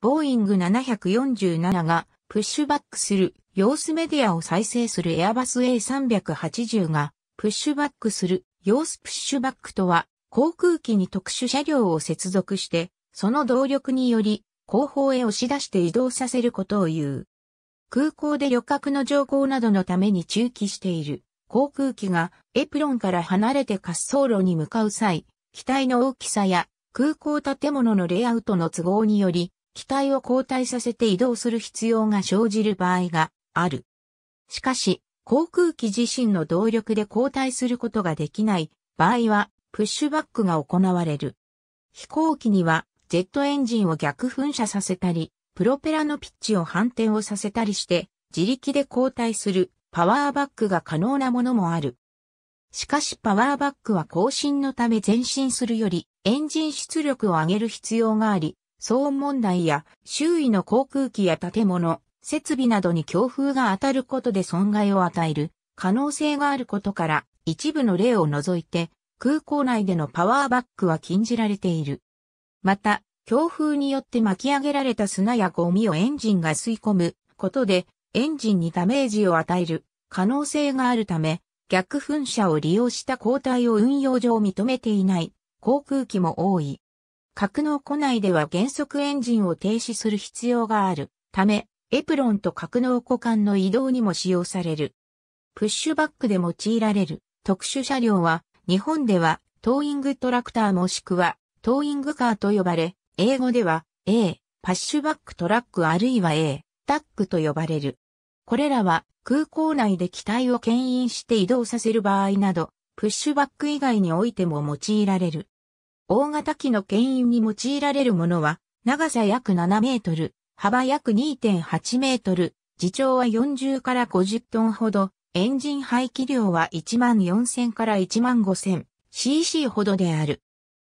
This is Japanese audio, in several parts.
ボーイング747がプッシュバックする様子メディアを再生するエアバス A380 がプッシュバックする様子プッシュバックとは航空機に特殊車両を接続してその動力により後方へ押し出して移動させることを言う。空港で旅客の乗降などのために駐機している航空機がエプロンから離れて滑走路に向かう際、機体の大きさや空港建物のレイアウトの都合により機体を交代させて移動する必要が生じる場合がある。しかし、航空機自身の動力で交代することができない場合は、プッシュバックが行われる。飛行機には、ジェットエンジンを逆噴射させたり、プロペラのピッチを反転をさせたりして、自力で交代するパワーバックが可能なものもある。しかしパワーバックは更新のため前進するよりエンジン出力を上げる必要があり、騒音問題や周囲の航空機や建物、設備などに強風が当たることで損害を与える可能性があることから、一部の例を除いて、空港内でのパワーバックは禁じられている。また、強風によって巻き上げられた砂やゴミをエンジンが吸い込むことで、エンジンにダメージを与える可能性があるため、逆噴射を利用した交代を運用上認めていない航空機も多い。格納庫内では原則エンジンを停止する必要があるため、エプロンと格納庫間の移動にも使用される。プッシュバックで用いられる特殊車両は、日本ではトーイングトラクターもしくはトーイングカーと呼ばれ、英語では A、パッシュバックトラックあるいは A、タックと呼ばれる。これらは空港内で機体を牽引して移動させる場合など、プッシュバック以外においても用いられる。大型機の牽引に用いられるものは、長さ約7メートル、幅約2.8メートル、自重は40から50トンほど、エンジン排気量は1万4000から1万 5000cc ほどである。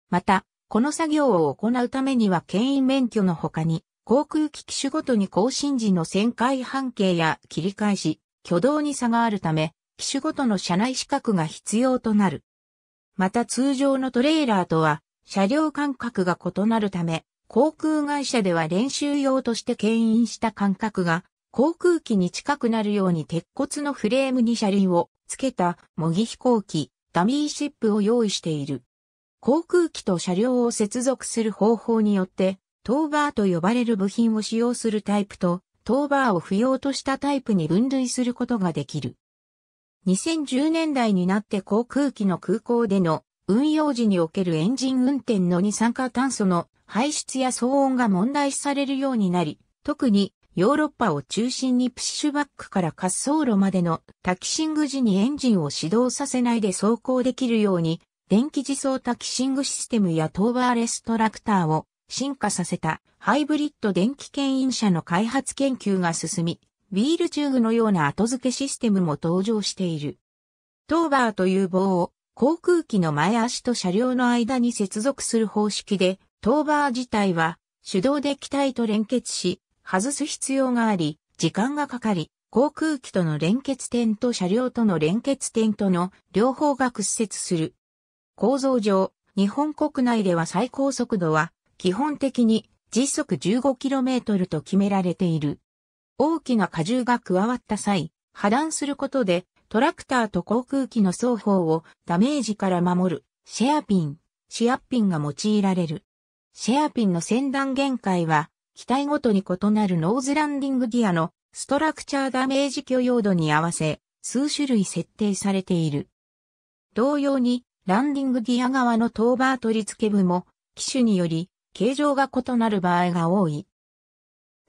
また、この作業を行うためには牽引免許の他に、航空機機種ごとに更新時の旋回半径や切り返し、挙動に差があるため、機種ごとの車内資格が必要となる。また通常のトレーラーとは車両間隔が異なるため、航空会社では練習用として牽引した間隔が航空機に近くなるように鉄骨のフレームに車輪をつけた模擬飛行機、ダミーシップを用意している。航空機と車両を接続する方法によって、トーバーと呼ばれる部品を使用するタイプと、トーバーを不要としたタイプに分類することができる。2010年代になって航空機の空港での運用時におけるエンジン運転の二酸化炭素の排出や騒音が問題視されるようになり、特にヨーロッパを中心にプッシュバックから滑走路までのタキシング時にエンジンを始動させないで走行できるように、電気自走タキシングシステムやトーバーレストラクターを進化させたハイブリッド電気牽引車の開発研究が進み、ビールチューグのような後付けシステムも登場している。トーバーという棒を航空機の前足と車両の間に接続する方式で、トーバー自体は手動で機体と連結し、外す必要があり、時間がかかり、航空機との連結点と車両との連結点との両方が屈折する。構造上、日本国内では最高速度は基本的に時速 15km と決められている。大きな荷重が加わった際、破断することで、トラクターと航空機の双方をダメージから守るシェアピン、シアピンが用いられる。シェアピンの先端限界は、機体ごとに異なるノーズランディングギアのストラクチャーダメージ許容度に合わせ、数種類設定されている。同様に、ランディングギア側のトーバー取り付け部も、機種により、形状が異なる場合が多い。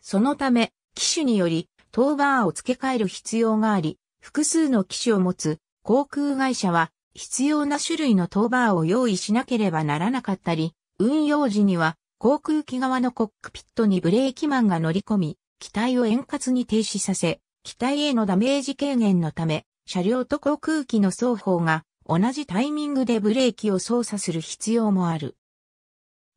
そのため、機種により、トーバーを付け替える必要があり、複数の機種を持つ航空会社は必要な種類のトーバーを用意しなければならなかったり、運用時には航空機側のコックピットにブレーキマンが乗り込み、機体を円滑に停止させ、機体へのダメージ軽減のため、車両と航空機の双方が同じタイミングでブレーキを操作する必要もある。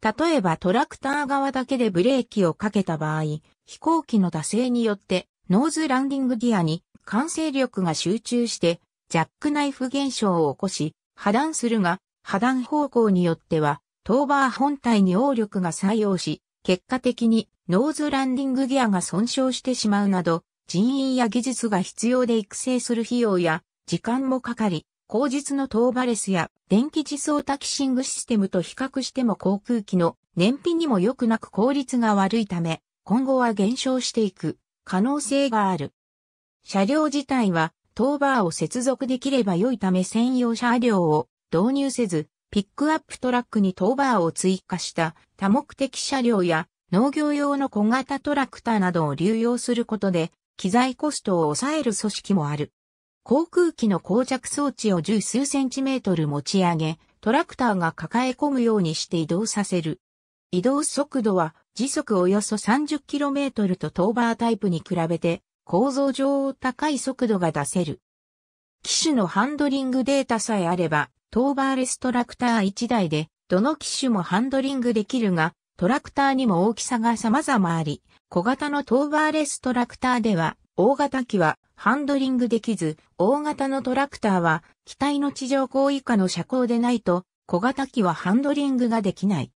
例えばトラクター側だけでブレーキをかけた場合、飛行機の惰性によってノーズランディングギアに完成力が集中してジャックナイフ現象を起こし破断するが破断方向によってはトーバー本体に応力が作用し結果的にノーズランディングギアが損傷してしまうなど人員や技術が必要で育成する費用や時間もかかり後日のトーバレスや電気自走タキシングシステムと比較しても航空機の燃費にも良くなく効率が悪いため今後は減少していく。可能性がある。車両自体はトーバーを接続できれば良いため専用車両を導入せず、ピックアップトラックにトーバーを追加した多目的車両や農業用の小型トラクターなどを流用することで、機材コストを抑える組織もある。航空機の膠着装置を十数センチメートル持ち上げ、トラクターが抱え込むようにして移動させる。移動速度は時速およそ 30km とトーバータイプに比べて構造上高い速度が出せる。機種のハンドリングデータさえあれば、トーバーレストラクター1台で、どの機種もハンドリングできるが、トラクターにも大きさが様々あり、小型のトーバーレストラクターでは、大型機はハンドリングできず、大型のトラクターは、機体の地上高以下の車高でないと、小型機はハンドリングができない。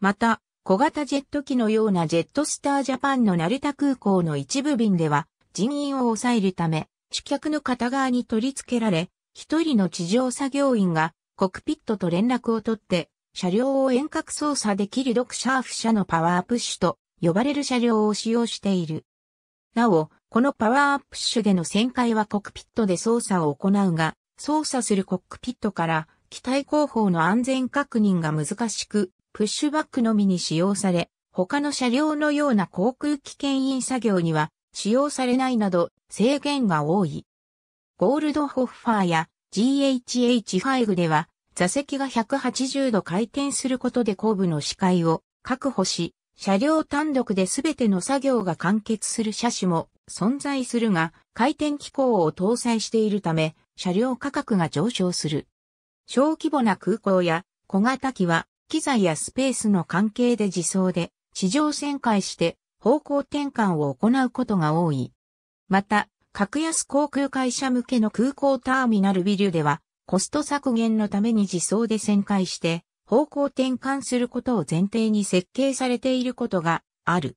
また、小型ジェット機のようなジェットスタージャパンの成田空港の一部便では人員を抑えるため、主客の片側に取り付けられ、一人の地上作業員がコクピットと連絡を取って、車両を遠隔操作できるドクシャーフ社のパワープッシュと呼ばれる車両を使用している。なお、このパワープッシュでの旋回はコクピットで操作を行うが、操作するコックピットから機体後方の安全確認が難しく、プッシュバックのみに使用され、他の車両のような航空機牽引作業には使用されないなど制限が多い。ゴールドホッファーや GHH5 では座席が180度回転することで後部の視界を確保し、車両単独で全ての作業が完結する車種も存在するが、回転機構を搭載しているため、車両価格が上昇する。小規模な空港や小型機は機材やスペースの関係で自走で地上旋回して方向転換を行うことが多い。また、格安航空会社向けの空港ターミナルビルでは、コスト削減のために自走で旋回して方向転換することを前提に設計されていることがある。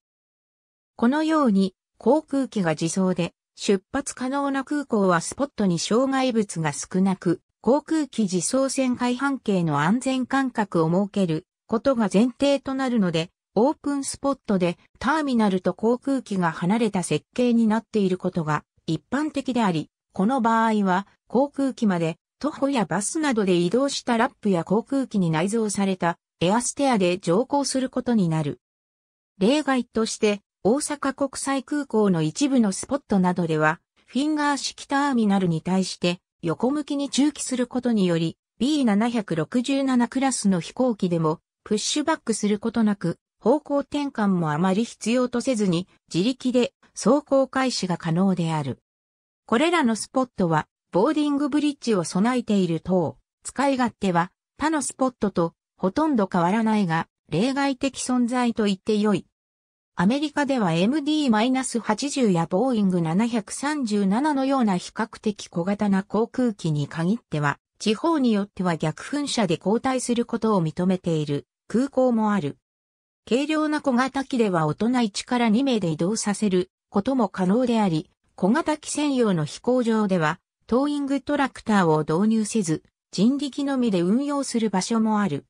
このように航空機が自走で出発可能な空港はスポットに障害物が少なく、航空機自走線・海半径の安全間隔を設けることが前提となるので、オープンスポットでターミナルと航空機が離れた設計になっていることが一般的であり、この場合は航空機まで徒歩やバスなどで移動したラップや航空機に内蔵されたエアステアで乗降することになる。例外として、大阪国際空港の一部のスポットなどでは、フィンガー式ターミナルに対して、横向きに駐機することにより、B767 クラスの飛行機でも、プッシュバックすることなく、方向転換もあまり必要とせずに、自力で走行開始が可能である。これらのスポットは、ボーディングブリッジを備えている等、使い勝手は他のスポットとほとんど変わらないが、例外的存在と言って良い。アメリカでは MD-80 やボーイング737のような比較的小型な航空機に限っては、地方によっては逆噴射で交代することを認めている空港もある。軽量な小型機では大人1から2名で移動させることも可能であり、小型機専用の飛行場では、トーイングトラクターを導入せず、人力のみで運用する場所もある。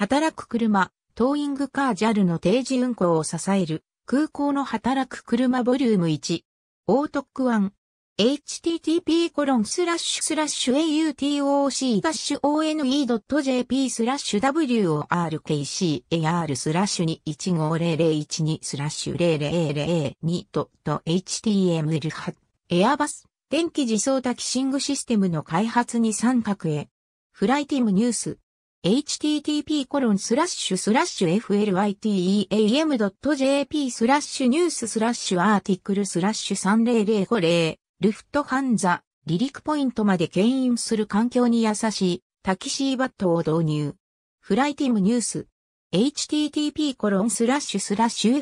働く車、トーイングカー JAL の定時運行を支える、空港の働く車ボリューム1、オートック1、http コロンスラッシュスラッシュ autoc-one.jp スラッシュ workcar スラッシュ2150012スラッシュ0 0 0 2と html 8エアバス電気自走タキシングシステムの開発に参画へフライティムニュース http://flyteam.jp スラッシュニューススラッシュアーティクルスラッシュ30050ルフトハンザ離陸ポイントまで牽引する環境に優しいタキシーバットを導入。フライティムニュース http コロンスラッシュスラッシュ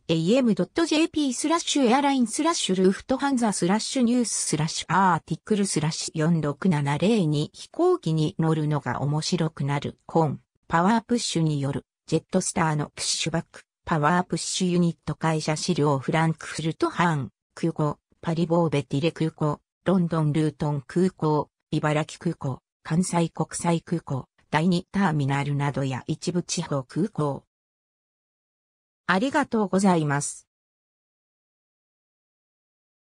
fliteam.jp スラッシュエアラインスラッシュルフトハンザスラッシュニューススラッシュアーティクルスラッシュ4670に飛行機に乗るのが面白くなるコンパワープッシュによるジェットスターのプッシュバックパワープッシュユニット会社資料フランクフルトハン空港パリボーベティレ空港ロンドンルートン空港茨城空港関西国際空港第2ターミナルなどや一部地方空港。ありがとうございます。